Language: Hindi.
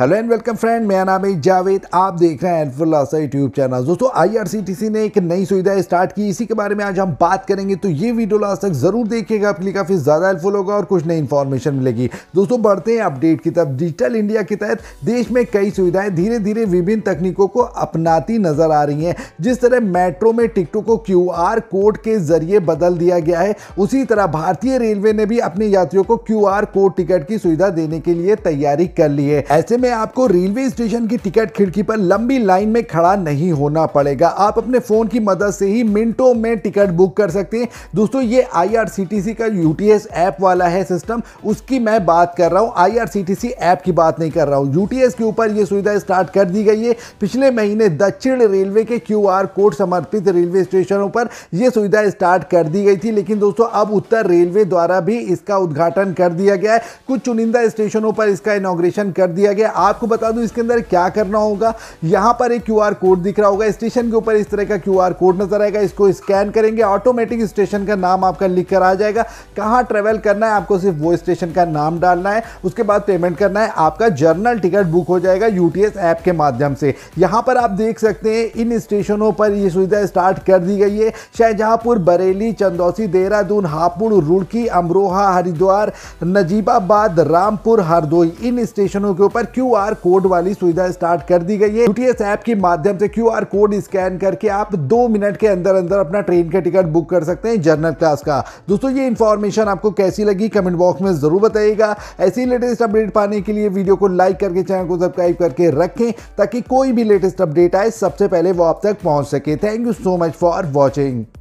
हेलो एंड वेलकम फ्रेंड मेरा नाम है जावेद आप देख रहे हैं एनफुल्लासा यूट्यूब चैनल दोस्तों आईआरसीटीसी ने एक नई सुविधा स्टार्ट की इसी के बारे में आज हम बात करेंगे तो ये वीडियो लास्ट तक जरूर देखिएगा आपके लिए काफ़ी ज़्यादा हेल्पफुल होगा और कुछ नई इन्फॉर्मेशन मिलेगी दोस्तों बढ़ते हैं अपडेट की तरफ डिजिटल इंडिया के तहत देश में कई सुविधाएं धीरे धीरे विभिन्न तकनीकों को अपनाती नजर आ रही हैं जिस तरह मेट्रो में टिकटों को क्यू कोड के जरिए बदल दिया गया है उसी तरह भारतीय रेलवे ने भी अपने यात्रियों को क्यू कोड टिकट की सुविधा देने के लिए तैयारी कर ली है ऐसे में में आपको रेलवे स्टेशन की टिकट खिड़की पर लंबी लाइन में खड़ा नहीं होना पड़ेगा आप अपने फ़ोन की मदद से ही मिनटों में टिकट बुक कर सकते हैं दोस्तों ये आईआरसीटीसी का यूटीएस ऐप वाला है सिस्टम उसकी मैं बात कर रहा हूँ आईआरसीटीसी ऐप की बात नहीं कर रहा हूँ यूटीएस के ऊपर ये सुविधा स्टार्ट कर दी गई है पिछले महीने दक्षिण रेलवे के क्यू कोड समर्पित रेलवे स्टेशनों पर यह सुविधा स्टार्ट कर दी गई थी लेकिन दोस्तों अब उत्तर रेलवे द्वारा भी इसका उद्घाटन कर दिया गया है कुछ चुनिंदा स्टेशनों पर इसका इनोग्रेशन कर दिया गया आपको बता दूं इसके अंदर क्या करना होगा यहां पर एक क्यूआर कोड दिख रहा होगा स्टेशन के ऊपर इस तरह का क्यूआर कोड नजर आएगा इसको स्कैन करेंगे ऑटोमेटिक स्टेशन का नाम आपका लिख कर आ जाएगा कहाँ ट्रेवल करना है आपको सिर्फ वो स्टेशन का नाम डालना है उसके बाद पेमेंट करना है आपका जर्नल टिकट बुक हो जाएगा यूटीएस ऐप के माध्यम से यहाँ पर आप देख सकते हैं इन स्टेशनों पर यह सुविधा स्टार्ट कर दी गई है शाहजहांपुर बरेली चंदौसी देहरादून हापुड़ रुड़की अमरोहा हरिद्वार नजीबाबाद रामपुर हरदोई इन स्टेशनों के ऊपर क्यूआर कोड वाली सुविधा स्टार्ट कर दी गई है यूटीएस ऐप के माध्यम से क्यूआर कोड स्कैन करके आप दो मिनट के अंदर अंदर अपना ट्रेन का टिकट बुक कर सकते हैं जर्नल क्लास का दोस्तों ये इन्फॉर्मेशन आपको कैसी लगी कमेंट बॉक्स में जरूर बताइएगा ऐसी लेटेस्ट अपडेट पाने के लिए वीडियो को लाइक करके चैनल को सब्सक्राइब करके रखें ताकि कोई भी लेटेस्ट अपडेट आए सबसे पहले वो आप तक पहुंच सके thank you so much for watching